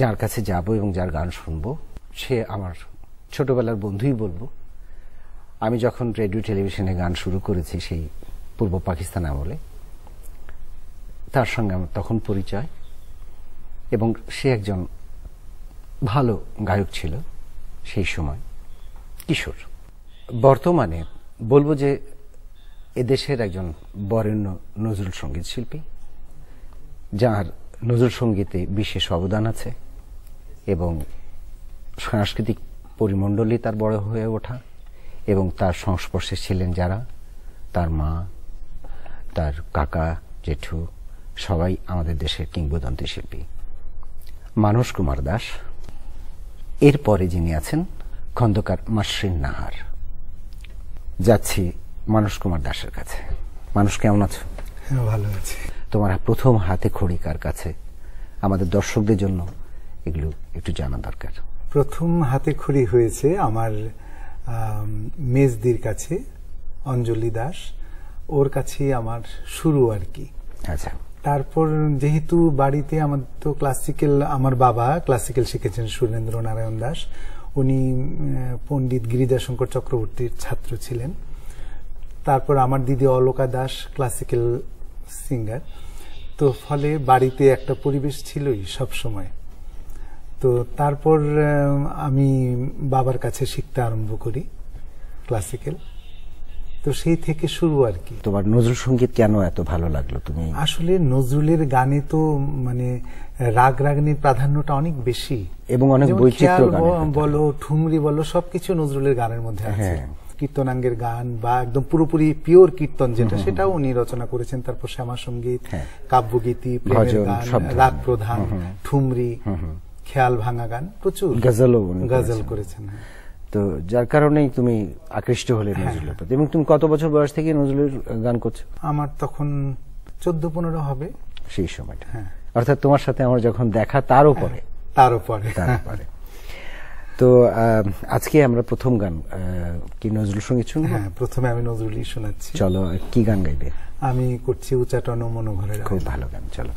যার কাছে যাব এবং যার গান শুনব সে আমার ছোটবেলার বন্ধুই বলবো আমি যখন রেডিও টেলিভিশনে গান শুরু করেছি সেই পূর্ব পাকিস্তান আমলে তার সঙ্গে আমার তখন পরিচয় এবং সে একজন ভালো গায়ক ছিল সেই সময় কিশোর বর্তমানে বলবো যে এদেশের একজন বরেণ্য নজরুল সঙ্গীত শিল্পী যার নজরুল সঙ্গীতে বিশেষ অবদান আছে এবং সাংস্কৃতিক পরিমণ্ডলে তার বড় হয়ে ওঠা এবং তার সংস্পর্শে ছিলেন যারা তার মা তার কাকা জেঠু সবাই আমাদের দেশের কিংবদন্তি শিল্পী মানস কুমার দাস এরপরে যিনি আছেন খন্দকার মাসরিন নাহার যাচ্ছি মানস কুমার দাসের কাছে মানুষ কেমন আছো হ্যাঁ, ভালো আছি তোমার প্রথম হাতে খড়ি কার কাছে আমাদের দর্শকদের জন্য এগুলো একটু জানা দরকার প্রথম হাতে খড়ি হয়েছে আমার মেজদির কাছে অঞ্জলি দাস ওর কাছে আমার শুরু আর কি আচ্ছা তারপর যেহেতু বাড়িতে আমার তো ক্লাসিক্যাল আমার বাবা ক্লাসিক্যাল শিখেছেন সুরেন্দ্র নারায়ণ দাস উনি পণ্ডিত গিরিজাশঙ্কর চক্রবর্তীর ছাত্র ছিলেন তারপর আমার দিদি অলোকা দাস ক্লাসিক্যাল সিঙ্গার তো ফলে বাড়িতে একটা পরিবেশ ছিলই সব সময় তো তারপর আমি বাবার কাছে শিখতে আরম্ভ করি ক্লাসিক্যাল তো সেই থেকে শুরু আর কি তোমার নজরুল সঙ্গীত কেন এত ভালো লাগলো তুমি আসলে নজরুলের গানে তো মানে রাগ রাগনির প্রাধান্যটা অনেক বেশি এবং অনেক বৈচিত্র্য বলো ঠুমরি বলো সবকিছু নজরুলের গানের মধ্যে আছে হ্যাঁ। কীর্তনাঙ্গের গান বা একদম পুরোপুরি পিওর কীর্তন যেটা সেটাও উনি রচনা করেছেন তারপর শ্যামা সঙ্গীত হ্যাঁ। কাব্যগীতি প্রেমের রাগ প্রধান ঠুমরি খেয়াল ভাঙা গান প্রচুর গজল গজল করেছেন তো যার কারণেই তুমি আকৃষ্ট হলে হ্যাঁ। এবং তুমি কত বছর বয়স থেকে নজরুলের গান করছো আমার তখন চোদ্দ পনেরো হবে সেই সময়টা হ্যাঁ। অর্থাৎ তোমার সাথে আমার যখন দেখা তারও পরে তারও পরে তারও পরে তো আজকে আমরা প্রথম গান কি নজরুল সঙ্গীত শুনবো হ্যাঁ প্রথমে আমি নজরুলই শোনাচ্ছি চলো কি গান গাইবে আমি করছি উচাটন মনোভরের খুব ভালো গান চলো